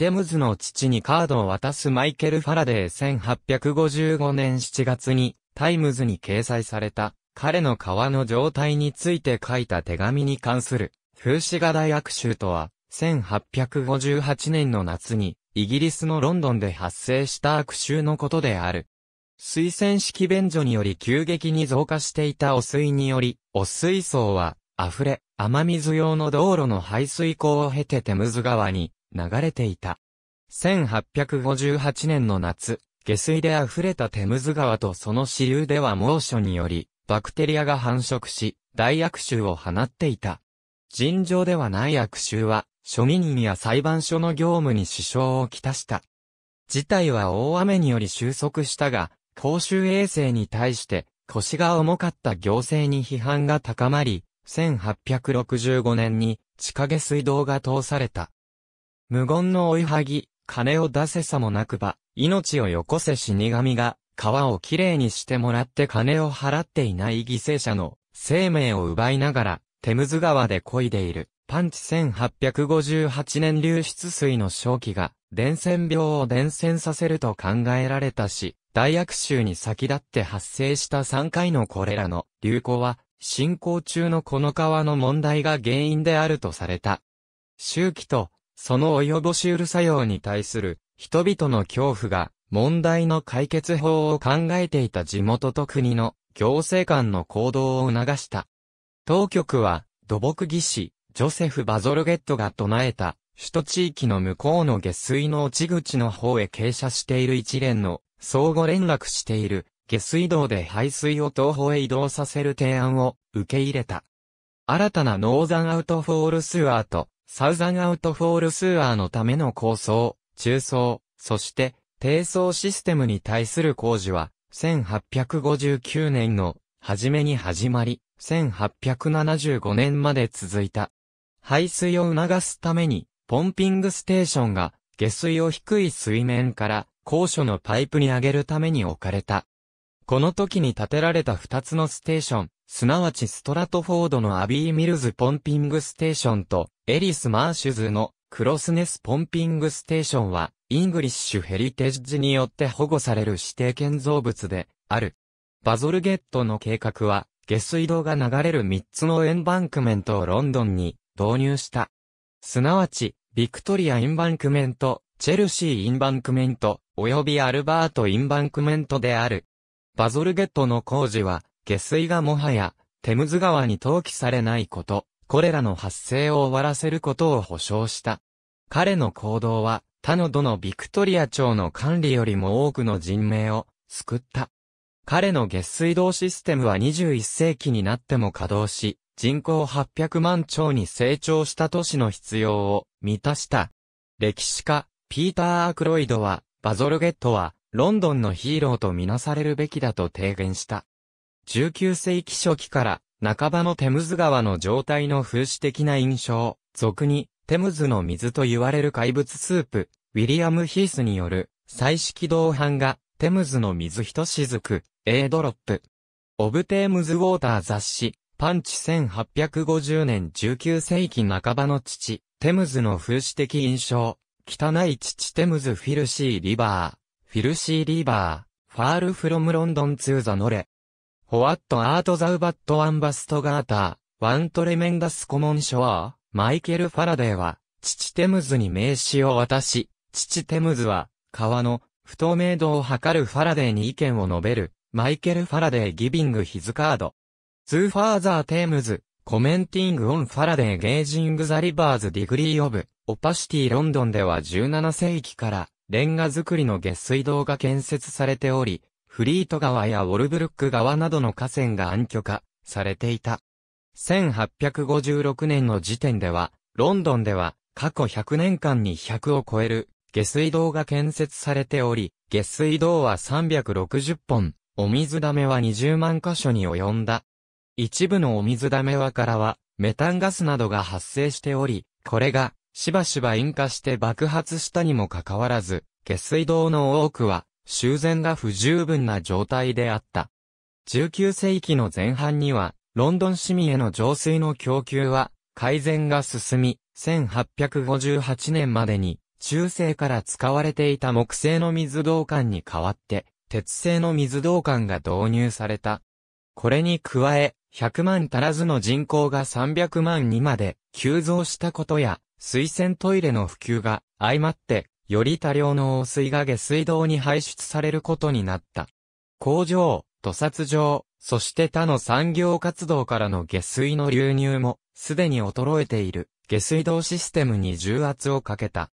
テムズの父にカードを渡すマイケル・ファラデー1855年7月にタイムズに掲載された彼の川の状態について書いた手紙に関する風刺画大悪集とは1858年の夏にイギリスのロンドンで発生した悪臭のことである。水洗式便所により急激に増加していた汚水により、汚水槽は、溢れ、雨水用の道路の排水溝を経てテムズ川に流れていた。1858年の夏、下水で溢れたテムズ川とその支流では猛暑により、バクテリアが繁殖し、大悪臭を放っていた。尋常ではない悪臭は、庶民人や裁判所の業務に支障をきたした。事態は大雨により収束したが、公衆衛生に対して腰が重かった行政に批判が高まり、1865年に地下下水道が通された。無言の追いはぎ、金を出せさもなくば、命をよこせ死神が、川をきれいにしてもらって金を払っていない犠牲者の生命を奪いながら、テムズ川で漕いでいる、パンチ1858年流出水の正気が、伝染病を伝染させると考えられたし、大悪臭に先立って発生した3回のこれらの流行は、進行中のこの川の問題が原因であるとされた。周期とその及ぼしうる作用に対する人々の恐怖が問題の解決法を考えていた地元と国の行政官の行動を促した。当局は土木技師、ジョセフ・バゾルゲットが唱えた首都地域の向こうの下水の落ち口の方へ傾斜している一連の相互連絡している下水道で排水を東方へ移動させる提案を受け入れた。新たなノーザンアウトフォールスワートサウザンアウトフォールスーアーのための構想、中層、そして、低層システムに対する工事は、1859年の初めに始まり、1875年まで続いた。排水を促すために、ポンピングステーションが、下水を低い水面から、高所のパイプに上げるために置かれた。この時に建てられた2つのステーション、すなわちストラトフォードのアビー・ミルズ・ポンピングステーションと、エリス・マーシュズのクロスネスポンピングステーションは、イングリッシュヘリテージによって保護される指定建造物である。バゾルゲットの計画は、下水道が流れる3つのエンバンクメントをロンドンに導入した。すなわち、ビクトリアインバンクメント、チェルシーインバンクメント、及びアルバートインバンクメントである。バゾルゲットの工事は、下水がもはや、テムズ川に投棄されないことこれらの発生を終わらせることを保証した。彼の行動は、他のどのビクトリア朝の管理よりも多くの人命を救った。彼の下水道システムは21世紀になっても稼働し、人口800万超に成長した都市の必要を満たした。歴史家、ピーター・アークロイドは、バゾルゲットは、ロンドンのヒーローとみなされるべきだと提言した。19世紀初期から半ばのテムズ川の状態の風刺的な印象、俗に、テムズの水と言われる怪物スープ、ウィリアム・ヒースによる、彩色銅版が、テムズの水ひとしずく、A ドロップ。オブ・テームズ・ウォーター雑誌、パンチ1850年19世紀半ばの父、テムズの風刺的印象、汚い父テムズ・フィルシー・リバー、フィルシー・リバー、ファール・フロム・ロンドン・ツー・ザ・ノレ、ホワットアートザウバットアンバストガーター、ワントレメンダスコモンショア、マイケル・ファラデーは、父テムズに名刺を渡し、父テムズは、川の不透明度を測るファラデーに意見を述べる、マイケル・ファラデー・ギビング・ヒズ・カード。ツーファーザー・テムズ、コメンティング・オン・ファラデー・ゲージング・ザ・リバーズ・ディグリー・オブ、オパシティ・ロンドンでは17世紀から、レンガ造りの下水道が建設されており、フリート川やウォルブルック川などの河川が暗渠化されていた。1856年の時点では、ロンドンでは過去100年間に100を超える下水道が建設されており、下水道は360本、お水溜めは20万箇所に及んだ。一部のお水溜めはからは、メタンガスなどが発生しており、これが、しばしば引火して爆発したにもかかわらず、下水道の多くは、修繕が不十分な状態であった。19世紀の前半には、ロンドン市民への浄水の供給は改善が進み、1858年までに中世から使われていた木製の水道管に代わって、鉄製の水道管が導入された。これに加え、100万足らずの人口が300万にまで急増したことや、水洗トイレの普及が相まってより多量の汚水が下水道に排出されることになった。工場、屠殺場、そして他の産業活動からの下水の流入も、すでに衰えている、下水道システムに重圧をかけた。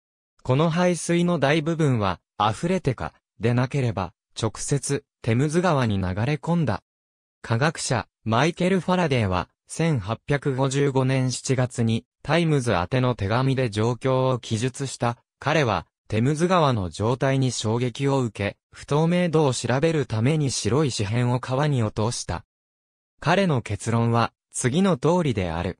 この排水の大部分は、溢れてか、でなければ、直接、テムズ川に流れ込んだ。科学者、マイケル・ファラデーは、1855年7月に、タイムズ宛ての手紙で状況を記述した。彼は、テムズ川の状態に衝撃を受け、不透明度を調べるために白い紙片を川に落とした。彼の結論は、次の通りである。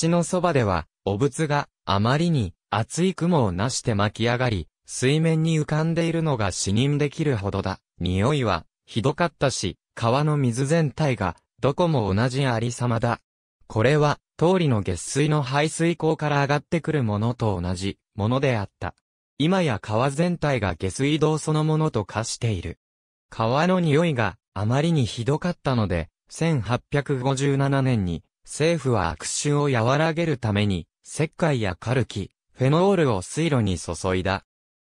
橋のそばでは、汚物があまりに厚い雲をなして巻き上がり、水面に浮かんでいるのが視認できるほどだ。匂いは、ひどかったし、川の水全体が、どこも同じありさまだ。これは、通りの下水の排水口から上がってくるものと同じものであった。今や川全体が下水道そのものと化している。川の匂いがあまりにひどかったので、1857年に政府は悪臭を和らげるために、石灰やカルキ、フェノールを水路に注いだ。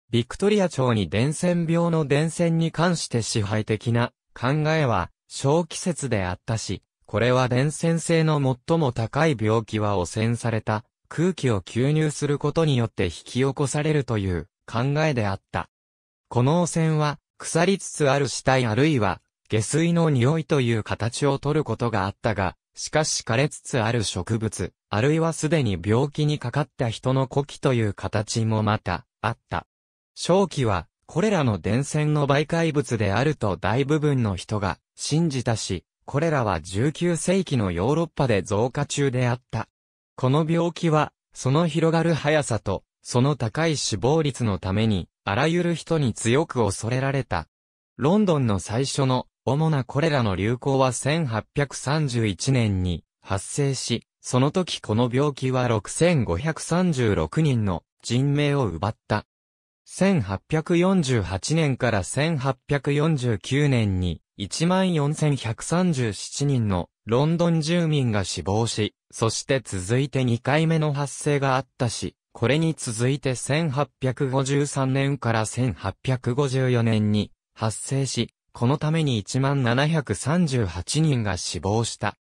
ビクトリア町に伝染病の伝染に関して支配的な考えは小季節であったし、これは伝染性の最も高い病気は汚染された空気を吸入することによって引き起こされるという考えであった。この汚染は腐りつつある死体あるいは下水の匂いという形をとることがあったが、しかし枯れつつある植物、あるいはすでに病気にかかった人の呼気という形もまた、あった。正気は、これらの伝染の媒介物であると大部分の人が信じたし、これらは19世紀のヨーロッパで増加中であった。この病気は、その広がる速さと、その高い死亡率のために、あらゆる人に強く恐れられた。ロンドンの最初の、主なこれらの流行は1831年に発生し、その時この病気は6536人の人命を奪った。1848年から1849年に14,137人のロンドン住民が死亡し、そして続いて2回目の発生があったし、これに続いて1853年から1854年に発生し、このために1738人が死亡した。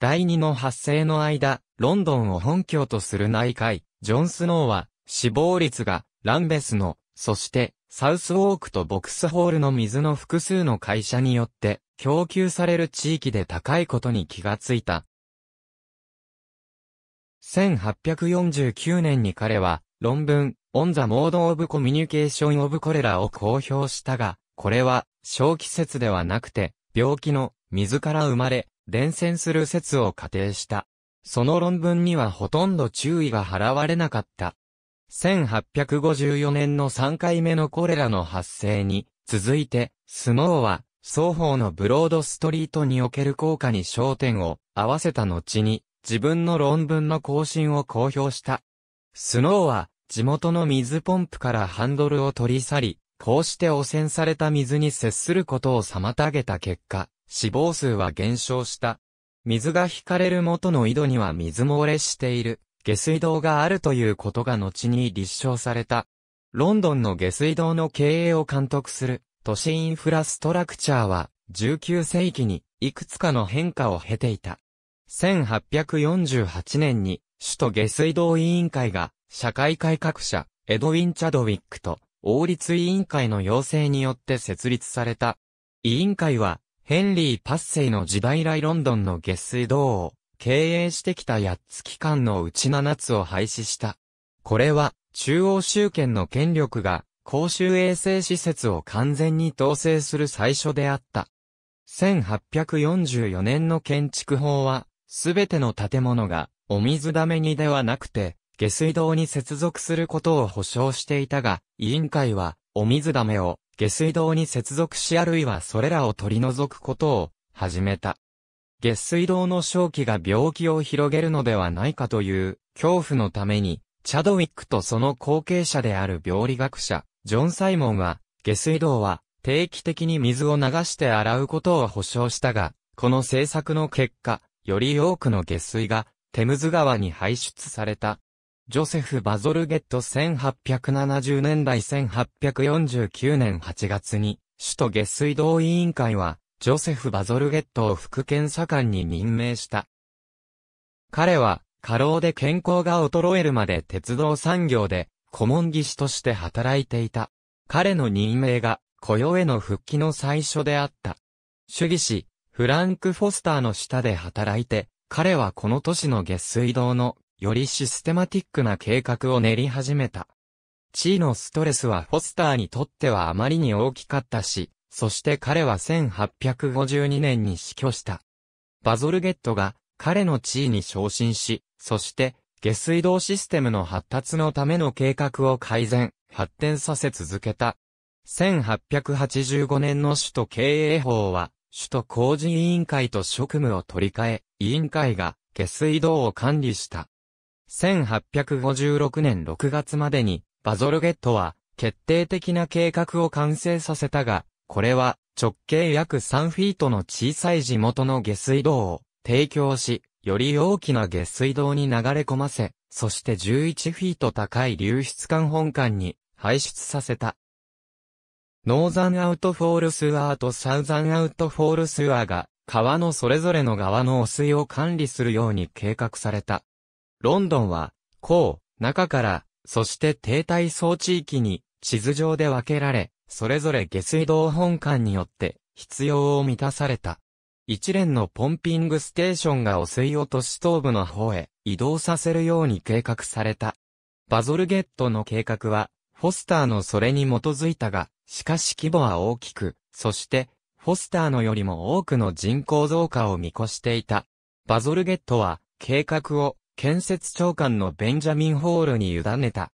第2の発生の間、ロンドンを本拠とする内海、ジョン・スノーは、死亡率が、ランベスの、そして、サウスウォークとボックスホールの水の複数の会社によって供給される地域で高いことに気がついた。1849年に彼は論文オンザモードオブコミュニケーションオブコレラを公表したが、これは小季節ではなくて病気の水から生まれ伝染する説を仮定した。その論文にはほとんど注意が払われなかった。1854年の3回目のコレラの発生に、続いて、スノーは、双方のブロードストリートにおける効果に焦点を合わせた後に、自分の論文の更新を公表した。スノーは、地元の水ポンプからハンドルを取り去り、こうして汚染された水に接することを妨げた結果、死亡数は減少した。水が引かれる元の井戸には水漏れしている。下水道があるということが後に立証された。ロンドンの下水道の経営を監督する都市インフラストラクチャーは19世紀にいくつかの変化を経ていた。1848年に首都下水道委員会が社会改革者エドウィン・チャドウィックと王立委員会の要請によって設立された。委員会はヘンリー・パッセイの時代来ロンドンの下水道を経営してきた8つ機関のうち7つを廃止した。これは、中央集権の権力が、公衆衛生施設を完全に統制する最初であった。1844年の建築法は、すべての建物が、お水だめにではなくて、下水道に接続することを保障していたが、委員会は、お水だめを、下水道に接続しあるいはそれらを取り除くことを、始めた。月水道の正気が病気を広げるのではないかという恐怖のために、チャドウィックとその後継者である病理学者、ジョン・サイモンは、下水道は定期的に水を流して洗うことを保証したが、この政策の結果、より多くの下水がテムズ川に排出された。ジョセフ・バゾルゲット1870年代1849年8月に、首都下水道委員会は、ジョセフ・バゾルゲットを副検査官に任命した。彼は、過労で健康が衰えるまで鉄道産業で、顧問技師として働いていた。彼の任命が、雇用への復帰の最初であった。主義師、フランク・フォスターの下で働いて、彼はこの都市の下水道の、よりシステマティックな計画を練り始めた。地位のストレスはフォスターにとってはあまりに大きかったし、そして彼は1852年に死去した。バゾルゲットが彼の地位に昇進し、そして下水道システムの発達のための計画を改善、発展させ続けた。1885年の首都経営法は、首都工事委員会と職務を取り替え、委員会が下水道を管理した。1856年6月までに、バゾルゲットは、決定的な計画を完成させたが、これは直径約3フィートの小さい地元の下水道を提供し、より大きな下水道に流れ込ませ、そして11フィート高い流出管本管に排出させた。ノーザンアウトフォールスアーとサウザンアウトフォールスアーが川のそれぞれの側の汚水を管理するように計画された。ロンドンは、こう、中から、そして停滞層地域に地図上で分けられ、それぞれ下水道本館によって必要を満たされた。一連のポンピングステーションが汚水を都市東部の方へ移動させるように計画された。バゾルゲットの計画は、フォスターのそれに基づいたが、しかし規模は大きく、そして、フォスターのよりも多くの人口増加を見越していた。バゾルゲットは、計画を建設長官のベンジャミン・ホールに委ねた。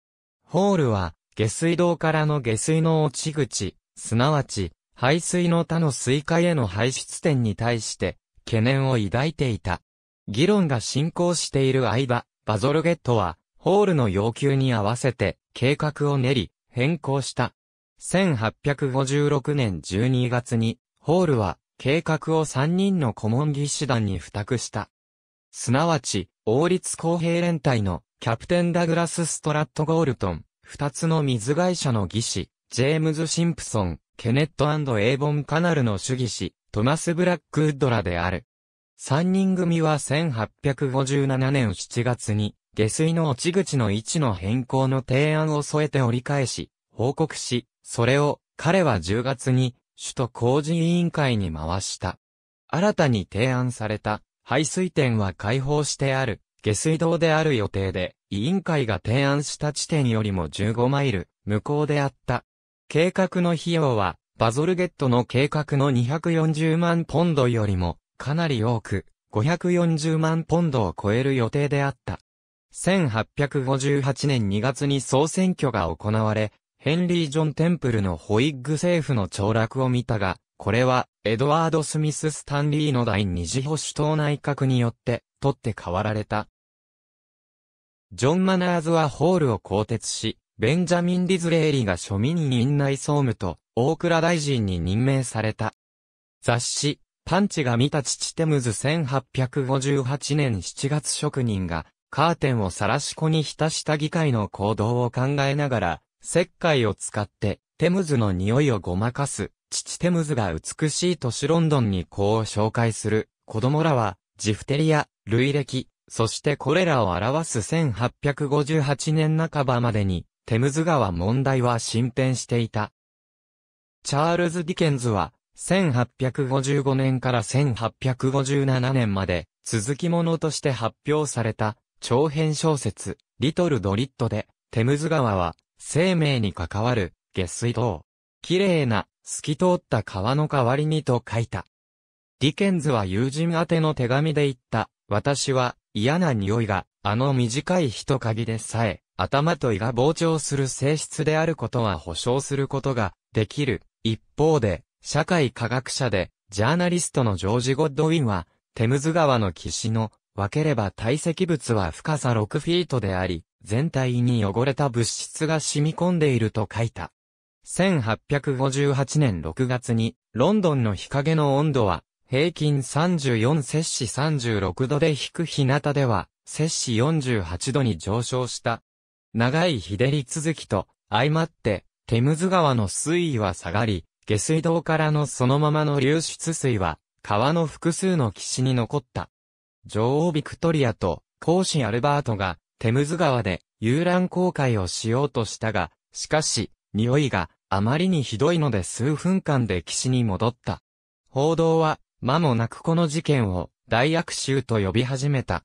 ホールは、下水道からの下水の落ち口、すなわち、排水の他の水海への排出点に対して、懸念を抱いていた。議論が進行している間、バゾルゲットは、ホールの要求に合わせて、計画を練り、変更した。1856年12月に、ホールは、計画を3人の顧問技師団に付託した。すなわち、王立公平連隊のキャプテンダグラス・ストラット・ゴールトン、二つの水会社の技師、ジェームズ・シンプソン、ケネットエイボン・カナルの主義師、トマス・ブラックウッドラである。三人組は1857年7月に、下水の落ち口の位置の変更の提案を添えて折り返し、報告し、それを彼は10月に首都工事委員会に回した。新たに提案された排水点は開放してある下水道である予定で、委員会が提案した地点よりも15マイル、向こうであった。計画の費用は、バゾルゲットの計画の240万ポンドよりも、かなり多く、540万ポンドを超える予定であった。1858年2月に総選挙が行われ、ヘンリー・ジョン・テンプルのホイッグ政府の凋落を見たが、これは、エドワード・スミス・スタンリーの第二次保守党内閣によって、取って代わられた。ジョン・マナーズはホールを更迭し、ベンジャミン・ディズレーリが庶民院内総務と大倉大臣に任命された。雑誌、パンチが見た父テムズ1858年7月職人が、カーテンをさらし子に浸した議会の行動を考えながら、石灰を使って、テムズの匂いをごまかす、父テムズが美しい都市ロンドンにこう紹介する、子供らは、ジフテリア、類歴、そしてこれらを表す1858年半ばまでに、テムズ川問題は進展していた。チャールズ・ディケンズは、1855年から1857年まで、続きものとして発表された、長編小説、リトル・ドリットで、テムズ川は、生命に関わる、下水道。綺麗な、透き通った川の代わりにと書いた。ディケンズは友人宛ての手紙で言った。私は嫌な匂いが、あの短い人影でさえ、頭と胃が膨張する性質であることは保証することができる。一方で、社会科学者で、ジャーナリストのジョージ・ゴッドウィンは、テムズ川の岸の、分ければ堆積物は深さ6フィートであり、全体に汚れた物質が染み込んでいると書いた。1858年6月に、ロンドンの日陰の温度は平均34摂氏36度で引く日向では、摂氏48度に上昇した。長い日照り続きと、相まって、テムズ川の水位は下がり、下水道からのそのままの流出水は、川の複数の岸に残った。女王ビクトリアと公子アルバートがテムズ川で遊覧航海をしようとしたが、しかし、匂いがあまりにひどいので数分間で岸に戻った。報道は間もなくこの事件を大悪臭と呼び始めた。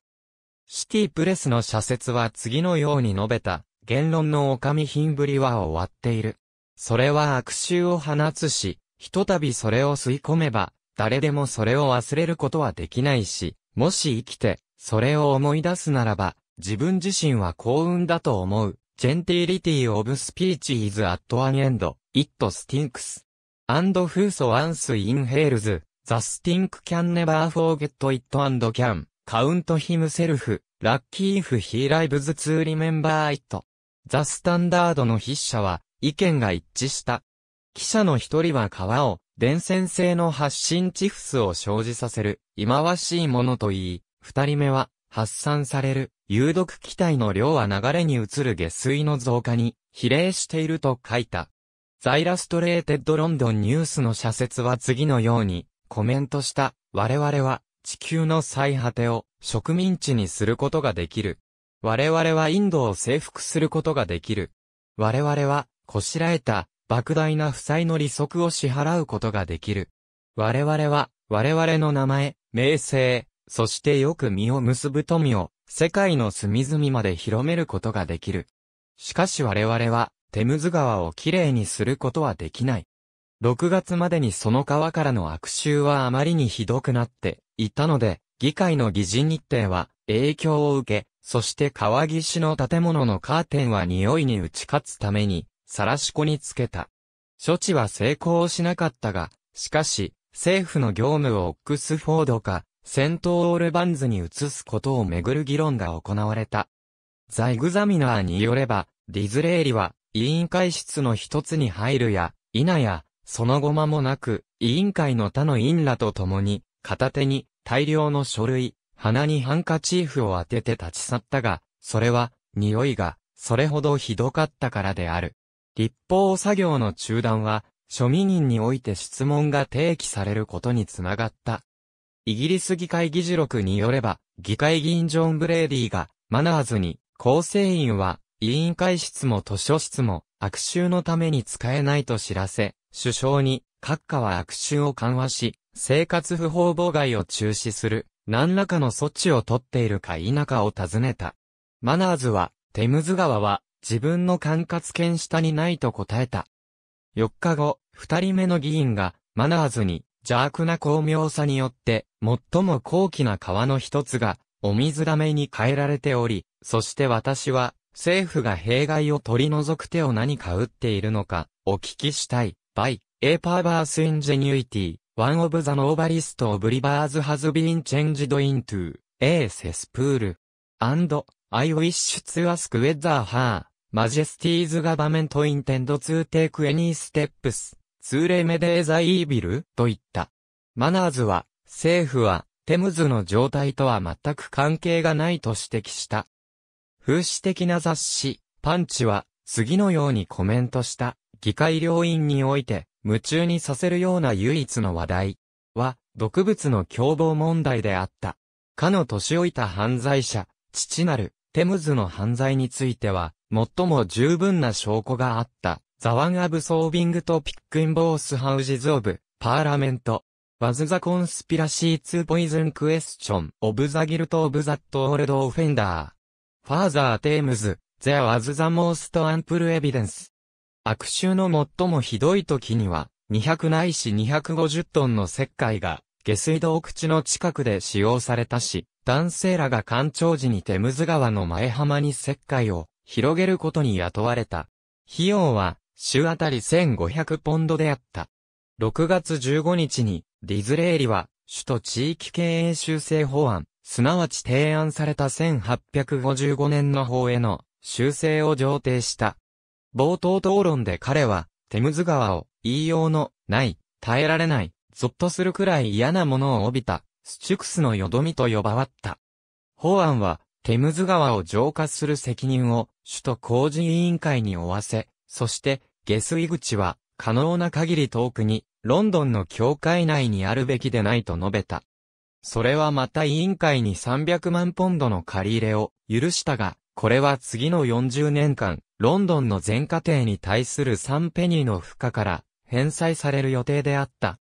シティプレスの社説は次のように述べた、言論のおかみ品ぶりは終わっている。それは悪臭を放つし、ひとたびそれを吸い込めば、誰でもそれを忘れることはできないし、もし生きて、それを思い出すならば、自分自身は幸運だと思う。ジェンティリティオブスピーチーズアットアンエンド、イットスティンクス。アンドフーソアンスインヘールズ、The stink can never forget it and can count himself lucky if he lives to remember it. The Standard の筆者は意見が一致した。記者の一人は川を電線性の発信チフスを生じさせる忌まわしいものと言い、二人目は発散される有毒気体の量は流れに移る下水の増加に比例していると書いた。ザイラストレーテッドロンドンニュースの社説は次のようにコメントした、我々は地球の最果てを植民地にすることができる。我々はインドを征服することができる。我々はこしらえた莫大な負債の利息を支払うことができる。我々は我々の名前、名声、そしてよく実を結ぶ富を世界の隅々まで広めることができる。しかし我々はテムズ川をきれいにすることはできない。6月までにその川からの悪臭はあまりにひどくなっていたので、議会の議事日程は影響を受け、そして川岸の建物のカーテンは匂いに打ち勝つために、さらしこにつけた。処置は成功しなかったが、しかし、政府の業務をオックスフォードか、セントオールバンズに移すことをめぐる議論が行われた。ザイグザミナーによれば、ディズレーリは、委員会室の一つに入るや、否や、その後間もなく、委員会の他の委員らと共に、片手に大量の書類、鼻にハンカチーフを当てて立ち去ったが、それは、匂いが、それほどひどかったからである。立法作業の中断は、庶民人において質問が提起されることにつながった。イギリス議会議事録によれば、議会議員ジョン・ブレーディが、マナーズに、構成員は、委員会室も図書室も、悪臭のために使えないと知らせ、首相に、閣下は悪臭を緩和し、生活不法妨害を中止する、何らかの措置を取っているか否かを尋ねた。マナーズは、テムズ川は、自分の管轄権下にないと答えた。4日後、二人目の議員が、マナーズに、邪悪な巧妙さによって、最も高貴な川の一つが、お水溜めに変えられており、そして私は、政府が弊害を取り除く手を何か打っているのか、お聞きしたい。by a perverse ingenuity, one of the noblest of rivers has been changed into a cesspool. And I wish to ask whether her majesty's government intend to take any steps to remedy the evil といった。マナーズは、政府は、テムズの状態とは全く関係がないと指摘した。風刺的な雑誌、パンチは、次のようにコメントした。議会両院において、夢中にさせるような唯一の話題は、毒物の共謀問題であった。かの年老いた犯罪者、父なる、テムズの犯罪については、最も十分な証拠があった。ザワンアブソービングとピックンボースハウジズオブ、パーラメント。Was the conspiracy to poison question of the guilt of that old offender? Further terms, there was the most ample evidence 悪臭の最もひどい時には、200ないし250トンの石灰が、下水道口の近くで使用されたし、男性らが干潮時にテムズ川の前浜に石灰を広げることに雇われた。費用は、週あたり1500ポンドであった。6月15日に、ディズレーリは、首都地域経営修正法案、すなわち提案された1855年の法への修正を上呈した。冒頭討論で彼は、テムズ川を言いようのない、耐えられない、ゾッとするくらい嫌なものを帯びた、スチュクスのよどみと呼ばわった。法案は、テムズ川を浄化する責任を、首都工事委員会に負わせ、そして、下水口は、可能な限り遠くに、ロンドンの教会内にあるべきでないと述べた。それはまた委員会に300万ポンドの借り入れを許したが、これは次の40年間、ロンドンの全家庭に対する3ペニーの付加から返済される予定であった。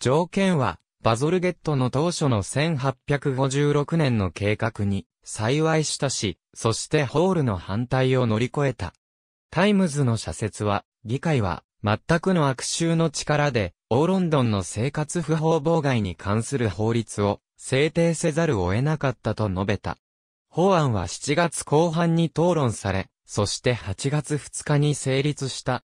条件は、バゾルゲットの当初の1856年の計画に幸いしたし、そしてホールの反対を乗り越えた。タイムズの社説は、議会は全くの悪臭の力で、オーロンドンの生活不法妨害に関する法律を制定せざるを得なかったと述べた。法案は7月後半に討論され、そして8月2日に成立した。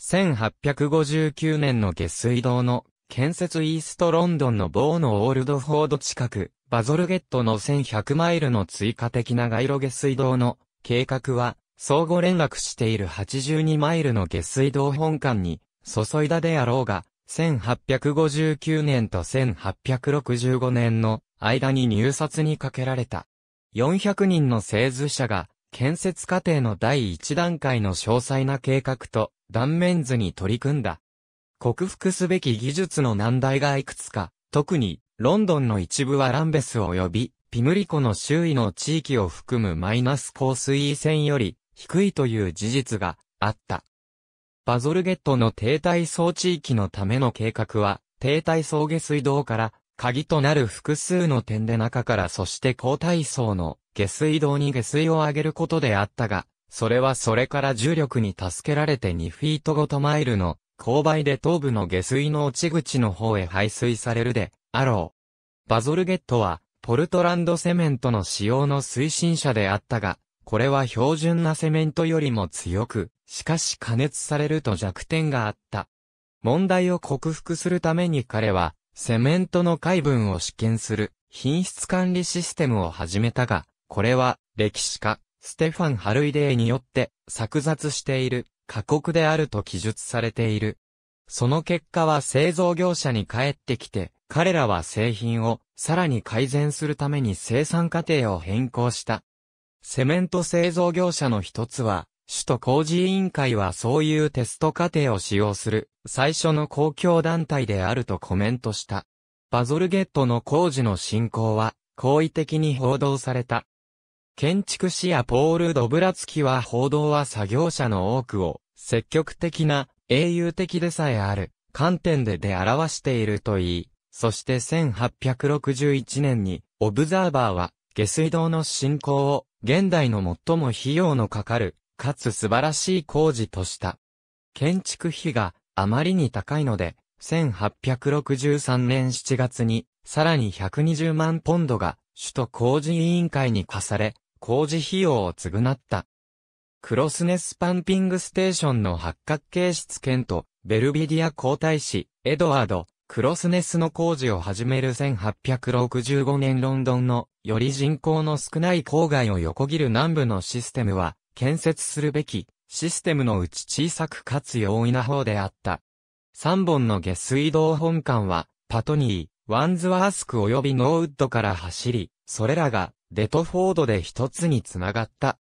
1859年の下水道の建設イーストロンドンの某のオールドフォード近く、バゾルゲットの1100マイルの追加的な街路下水道の計画は、相互連絡している82マイルの下水道本館に注いだであろうが、1859年と1865年の間に入札にかけられた。400人の製図者が建設過程の第一段階の詳細な計画と断面図に取り組んだ。克服すべき技術の難題がいくつか、特にロンドンの一部はランベス及びピムリコの周囲の地域を含むマイナス高水位線より低いという事実があった。バゾルゲットの停滞層地域のための計画は、停滞層下水道から鍵となる複数の点で中からそして高体層の下水道に下水を上げることであったが、それはそれから重力に助けられて2フィートごとマイルの勾配で東部の下水の落ち口の方へ排水されるで、あろう。バゾルゲットは、ポルトランドセメントの使用の推進者であったが、これは標準なセメントよりも強く、しかし加熱されると弱点があった。問題を克服するために彼は、セメントの解分を試験する、品質管理システムを始めたが、これは、歴史家、ステファン・ハルイデーによって、作雑している、過酷であると記述されている。その結果は製造業者に帰ってきて、彼らは製品をさらに改善するために生産過程を変更した。セメント製造業者の一つは、首都工事委員会はそういうテスト過程を使用する最初の公共団体であるとコメントした。バゾルゲットの工事の進行は好意的に報道された。建築士やポール・ドブラツキは報道は作業者の多くを積極的な英雄的でさえある観点でで表しているといい、そして1861年にオブザーバーは下水道の進行を現代の最も費用のかかるかつ素晴らしい工事とした。建築費があまりに高いので、1863年7月に、さらに120万ポンドが、首都工事委員会に課され、工事費用を償った。クロスネスパンピングステーションの八角形室圏と、ベルビディア皇太子、エドワード、クロスネスの工事を始める1865年ロンドンの、より人口の少ない郊外を横切る南部のシステムは、建設するべき、システムのうち小さくかつ容易な方であった。3本の下水道本館は、パトニー、ワンズワースク及びノーウッドから走り、それらがデトフォードで一つにつながった。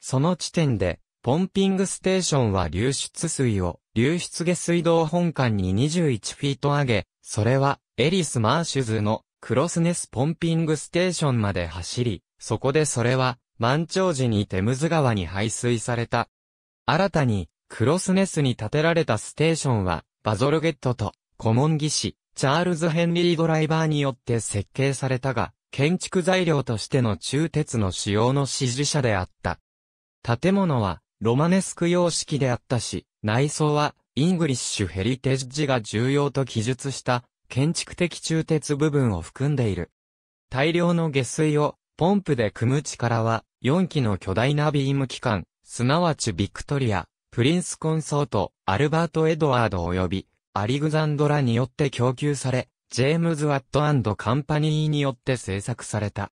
その地点で、ポンピングステーションは流出水を流出下水道本館に21フィート上げ、それはエリス・マーシュズのクロスネスポンピングステーションまで走り、そこでそれは満潮時にテムズ川に排水された。新たにクロスネスに建てられたステーションはバゾルゲットとコモン技師チャールズ・ヘンリー・ドライバーによって設計されたが、建築材料としての鋳鉄の使用の支持者であった。建物は、ロマネスク様式であったし、内装は、イングリッシュヘリテージが重要と記述した、建築的鋳鉄部分を含んでいる。大量の下水を、ポンプで汲む力は、4機の巨大なビーム機関、すなわちビクトリア、プリンスコンソート、アルバート・エドワード及び、アリグザンドラによって供給され、ジェームズ・ワットカンパニーによって制作された。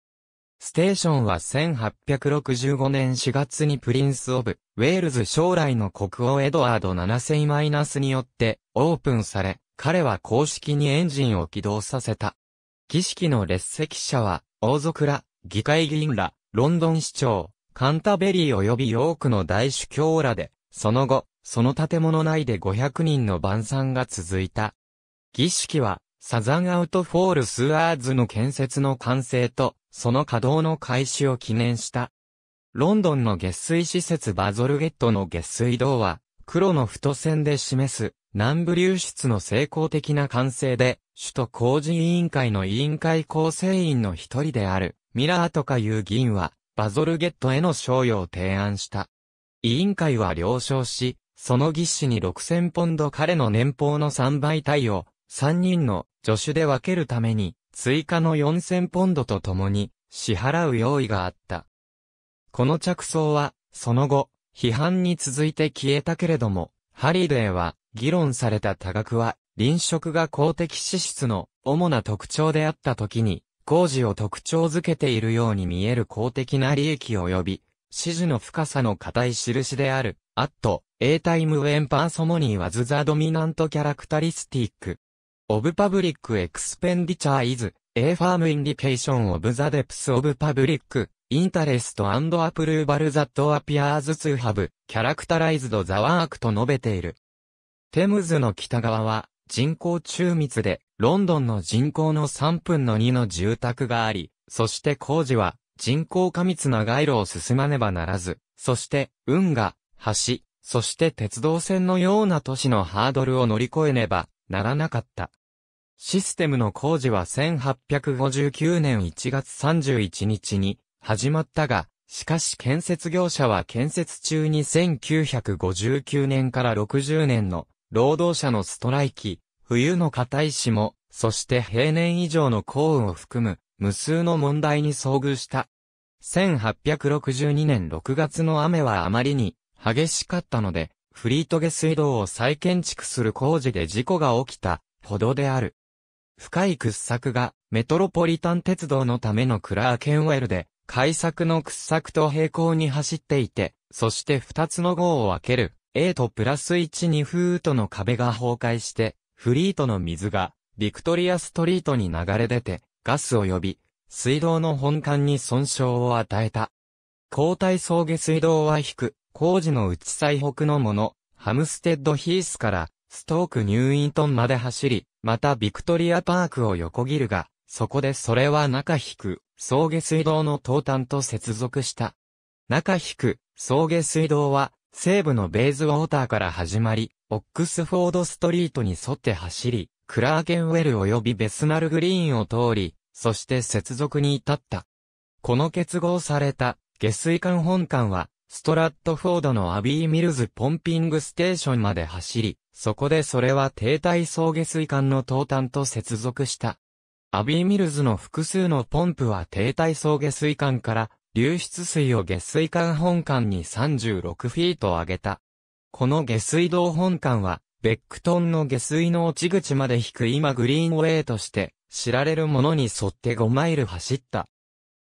ステーションは1865年4月にプリンス・オブ・ウェールズ将来の国王エドワード7世によってオープンされ、彼は公式にエンジンを起動させた。儀式の列席者は、王族ら、議会議員ら、ロンドン市長、カンタベリー及びヨークの大主教らで、その後、その建物内で500人の晩餐が続いた。儀式は、サザンアウトフォールスアーズの建設の完成と、その稼働の開始を記念した。ロンドンの下水施設バゾルゲットの下水道は、黒の太線で示す南部流出の成功的な完成で、首都工事委員会の委員会構成員の一人である、ミラーとかいう議員は、バゾルゲットへの賞与を提案した。委員会は了承し、その技師に6000ポンド彼の年俸の3倍対応、3人の助手で分けるために、追加の4000ポンドと共に、支払う用意があった。この着想は、その後、批判に続いて消えたけれども、ハリデーは、議論された多額は、臨職が公的支出の主な特徴であった時に、工事を特徴づけているように見える公的な利益及び、支持の深さの固い印である、アット、A タイムウェンパーソモニーはズザドミナントキャラクタリスティック。of Public Expenditure is a firm indication of the depth of public interest and approval that appears to have characterized the work と述べている。テムズの北側は人口中密でロンドンの人口の3分の2の住宅があり、そして工事は人口過密な街路を進まねばならず、そして運河、橋、そして鉄道線のような都市のハードルを乗り越えねばならなかった。システムの工事は1859年1月31日に始まったが、しかし建設業者は建設中に1959年から60年の労働者のストライキ、冬の硬い霜、そして平年以上の降雨を含む無数の問題に遭遇した。1862年6月の雨はあまりに激しかったので、フリートゲ水道を再建築する工事で事故が起きたほどである。深い掘削がメトロポリタン鉄道のためのクラーケンウェルで、改作の掘削と並行に走っていて、そして2つの号を分ける A とプラス1にフートの壁が崩壊して、フリートの水がビクトリアストリートに流れ出て、ガスを呼び、水道の本管に損傷を与えた。交代送下水道は引く、工事の内最北のもの、ハムステッドヒースから、ストークニューイントンまで走り、またビクトリアパークを横切るが、そこでそれは中引く、送下水道の東端と接続した。中引く、送下水道は、西部のベイズウォーターから始まり、オックスフォードストリートに沿って走り、クラーケンウェル及びベスナルグリーンを通り、そして接続に至った。この結合された、下水管本館は、ストラットフォードのアビーミルズポンピングステーションまで走り、そこでそれは停滞送下水管の東端と接続した。アビーミルズの複数のポンプは停滞送下水管から流出水を下水管本管に36フィート上げた。この下水道本管は、ベックトンの下水の落ち口まで引く今グリーンウェイとして知られるものに沿って5マイル走った。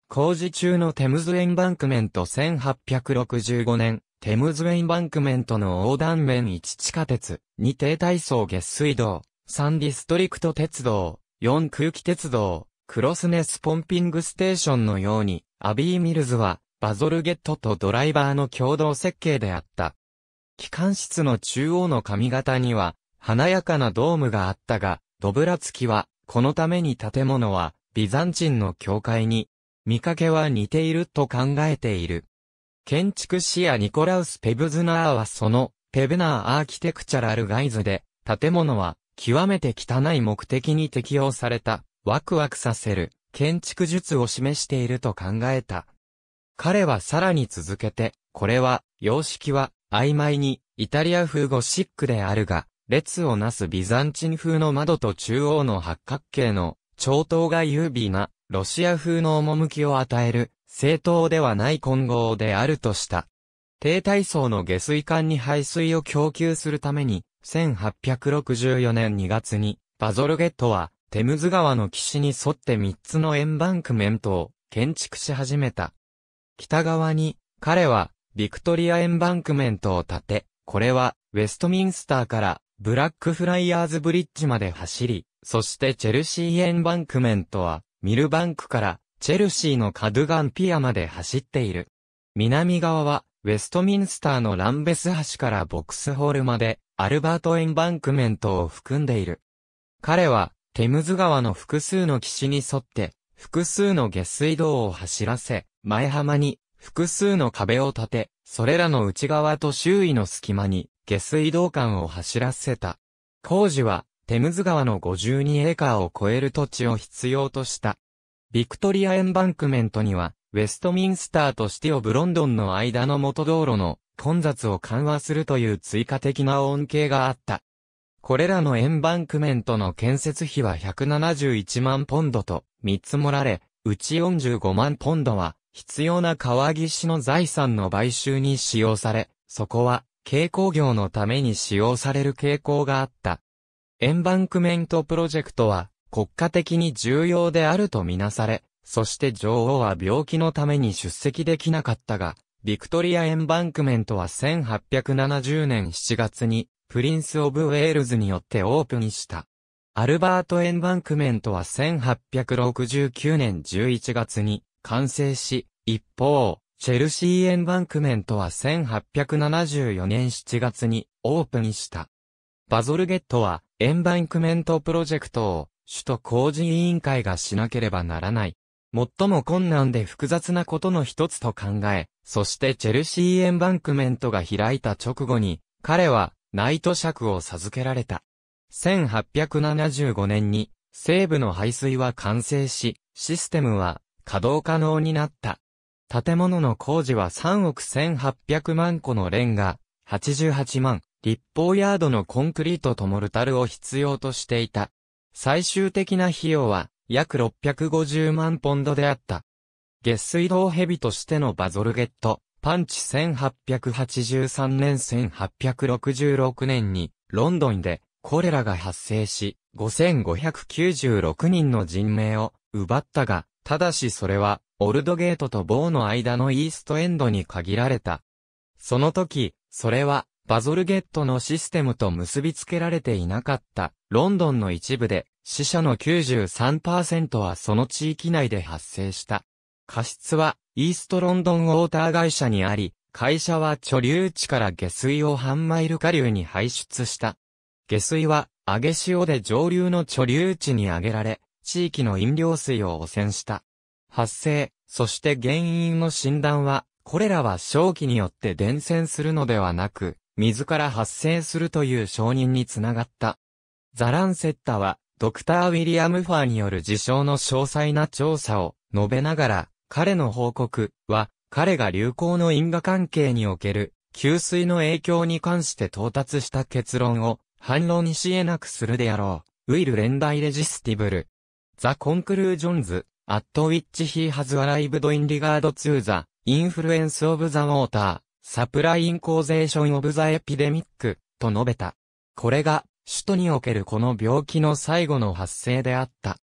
工事中のテムズエンバンクメント1865年、テムズウェインバンクメントの横断面1地下鉄、2低体層月水道、3ディストリクト鉄道、4空気鉄道、クロスネスポンピングステーションのように、アビー・ミルズは、バゾルゲットとドライバーの共同設計であった。機関室の中央の髪型には、華やかなドームがあったが、ドブラツキは、このために建物は、ビザンチンの教会に、見かけは似ていると考えている。建築士やニコラウス・ペブズナーはその、ペブナーアーキテクチャラルガイズで、建物は、極めて汚い目的に適用された、ワクワクさせる、建築術を示していると考えた。彼はさらに続けて、これは、様式は、曖昧に、イタリア風ゴシックであるが、列をなすビザンチン風の窓と中央の八角形の、長頭が優美な、ロシア風の趣を与える、正当ではない混合であるとした。低体層の下水管に排水を供給するために、1864年2月に、バゾルゲットは、テムズ川の岸に沿って3つのエンバンクメントを建築し始めた。北側に、彼は、ビクトリアエンバンクメントを建て、これは、ウェストミンスターから、ブラックフライヤーズブリッジまで走り、そしてチェルシーエンバンクメントは、ミルバンクから、チェルシーのカドゥガンピアまで走っている。南側は、ウェストミンスターのランベス橋からボックスホールまで、アルバートエンバンクメントを含んでいる。彼は、テムズ川の複数の岸に沿って、複数の下水道を走らせ、前浜に複数の壁を立て、それらの内側と周囲の隙間に下水道管を走らせた。工事は、テムズ川の52エーカーを超える土地を必要とした。ビクトリアエンバンクメントには、ウェストミンスターとシティオブロンドンの間の元道路の混雑を緩和するという追加的な恩恵があった。これらのエンバンクメントの建設費は171万ポンドと見積もられ、うち45万ポンドは必要な川岸の財産の買収に使用され、そこは軽工業のために使用される傾向があった。エンバンクメントプロジェクトは国家的に重要であるとみなされ、そして女王は病気のために出席できなかったが、ビクトリア・エンバンクメントは1870年7月に、プリンス・オブ・ウェールズによってオープンした。アルバート・エンバンクメントは1869年11月に完成し、一方、チェルシー・エンバンクメントは1874年7月にオープンした。バゾルゲットはエンバンクメントプロジェクトを首都工事委員会がしなければならない。最も困難で複雑なことの一つと考え、そしてチェルシーエンバンクメントが開いた直後に、彼は、ナイト尺を授けられた。1875年に、西部の排水は完成し、システムは稼働可能になった。建物の工事は3億1800万個のレンガ、88万、立方ヤードのコンクリートとモルタルを必要としていた。最終的な費用は約650万ポンドであった。月水道蛇としてのバゾルゲット、パンチ1883年1866年にロンドンでコレラが発生し、5596人の人命を奪ったが、ただしそれはオルドゲートとボーの間のイーストエンドに限られた。その時、それはバゾルゲットのシステムと結びつけられていなかったロンドンの一部で死者の93%はその地域内で発生した。過失はイーストロンドンウォーター会社にあり、会社は貯留地から下水を半マイル下流に排出した。下水は揚げ潮で上流の貯留地に上げられ、地域の飲料水を汚染した。発生、そして原因の診断は、これらは正気によって伝染するのではなく、自ら発生するという承認につながった。ザランセッタは、ドクター・ウィリアム・ファーによる事象の詳細な調査を述べながら、彼の報告は、彼が流行の因果関係における、給水の影響に関して到達した結論を、反論し得なくするであろう。ウィルレンダイ・レジスティブル。ザ・コンクルージョンズ、アットウィッチ・ヒー・ハズ・アライブド・イン・リガード・ツー・ザ・インフルエンス・オブ・ザ・ウォーター。サプラインコーゼーションオブザエピデミック、と述べた。これが、首都におけるこの病気の最後の発生であった。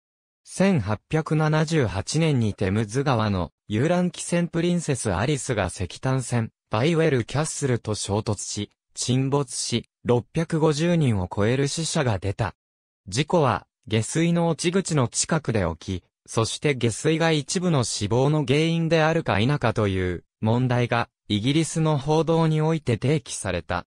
1878年にテムズ川の遊覧機船プリンセスアリスが石炭船バイウェルキャッスルと衝突し、沈没し、650人を超える死者が出た。事故は下水の落ち口の近くで起き、そして下水が一部の死亡の原因であるか否かという問題がイギリスの報道において提起された。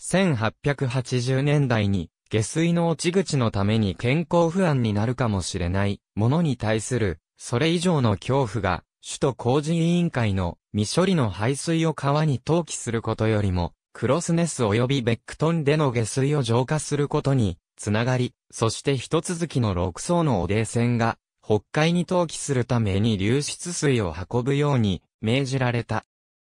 1880年代に、下水の落ち口のために健康不安になるかもしれないものに対する、それ以上の恐怖が、首都工事委員会の未処理の排水を川に投棄することよりも、クロスネス及びベックトンでの下水を浄化することに、つながり、そして一続きの6層の汚泥船が、北海に投棄するために流出水を運ぶように命じられた。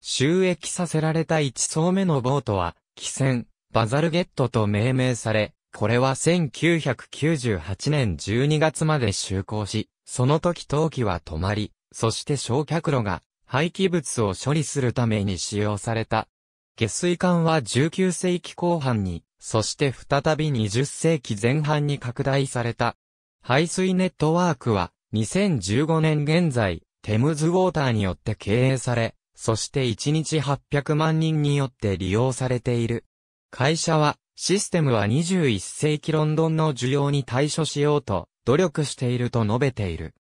収益させられた1層目のボートは、汽船、バザルゲットと命名され、これは1998年12月まで就航し、その時陶器は止まり、そして焼却炉が廃棄物を処理するために使用された。下水管は19世紀後半に、そして再び20世紀前半に拡大された。排水ネットワークは2015年現在、テムズウォーターによって経営され、そして1日800万人によって利用されている。会社は、システムは21世紀ロンドンの需要に対処しようと努力していると述べている。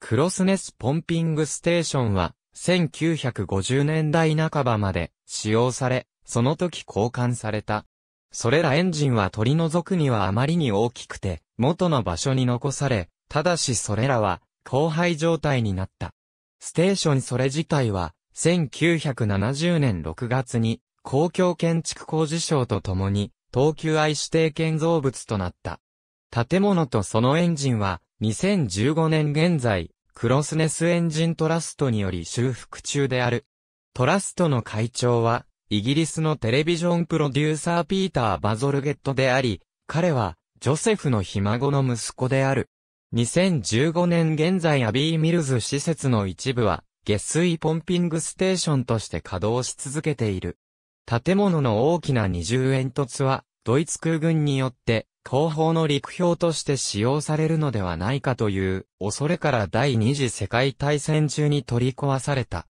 クロスネスポンピングステーションは1950年代半ばまで使用され、その時交換された。それらエンジンは取り除くにはあまりに大きくて、元の場所に残され、ただしそれらは、荒廃状態になった。ステーションそれ自体は、1970年6月に公共建築工事賞とともに東急愛指定建造物となった。建物とそのエンジンは2015年現在クロスネスエンジントラストにより修復中である。トラストの会長はイギリスのテレビジョンプロデューサーピーター・バゾルゲットであり、彼はジョセフのひ孫の息子である。2015年現在アビー・ミルズ施設の一部は、下水ポンピングステーションとして稼働し続けている。建物の大きな二重煙突は、ドイツ空軍によって、後方の陸標として使用されるのではないかという恐れから第二次世界大戦中に取り壊された。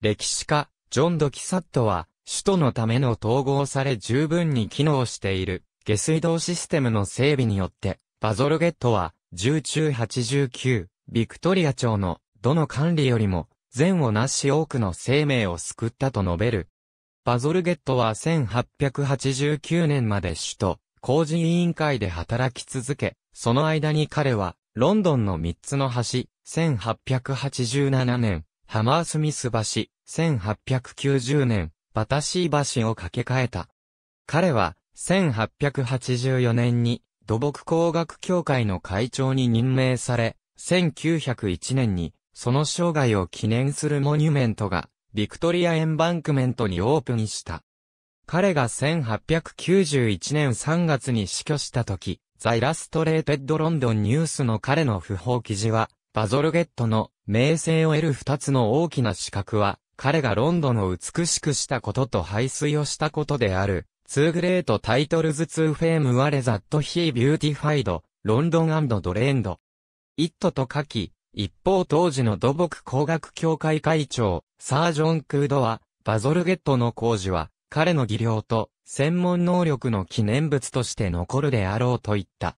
歴史家、ジョン・ドキサットは、首都のための統合され十分に機能している下水道システムの整備によって、バゾルゲットは、重中中89、ビクトリア町の、どの管理よりも、善をなし多くの生命を救ったと述べる。バゾルゲットは1889年まで首都、工事委員会で働き続け、その間に彼は、ロンドンの三つの橋、1887年、ハマースミス橋、1890年、バタシー橋を架け替えた。彼は、1884年に、土木工学協会の会長に任命され、1901年に、その生涯を記念するモニュメントが、ビクトリアエンバンクメントにオープンした。彼が1891年3月に死去した時、ザ・イラストレーテッド・ロンドン・ニュースの彼の不法記事は、バゾルゲットの名声を得る二つの大きな資格は、彼がロンドンを美しくしたことと排水をしたことである。2グレートタイトルズ2フェームワレザットヒービューティファイド、ロンドンドレンド。イットと書き、一方当時の土木工学協会会長、サージョン・クードは、バゾルゲットの工事は、彼の技量と専門能力の記念物として残るであろうと言った。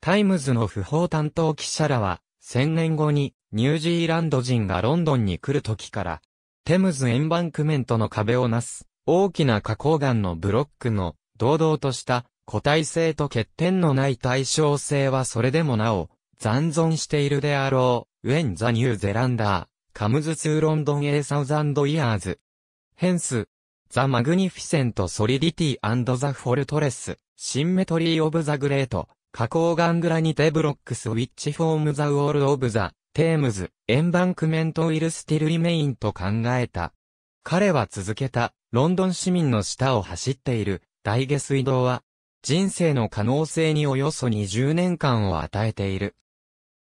タイムズの不法担当記者らは、1000年後にニュージーランド人がロンドンに来る時から、テムズエンバンクメントの壁をなす、大きな花崗岩のブロックの、堂々とした個体性と欠点のない対称性はそれでもなお、残存しているであろう。when the New Zealander comes to London a thousand years. Hence, the magnificent solidity and the fortress, symmetry of the great, 加工ガングラニテブロックス which form the wall of the Thames, embankment will still remain と考えた。彼は続けた、ロンドン市民の下を走っている、大下水道は、人生の可能性におよそ20年間を与えている。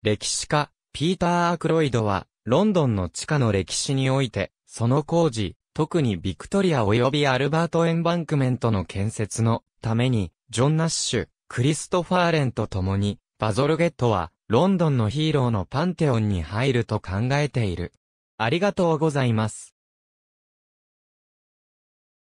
歴史家、ピーター・アクロイドは、ロンドンの地下の歴史において、その工事、特にビクトリア及びアルバート・エンバンクメントの建設のために、ジョン・ナッシュ、クリストファーレンと共に、バゾルゲットは、ロンドンのヒーローのパンテオンに入ると考えている。ありがとうございます。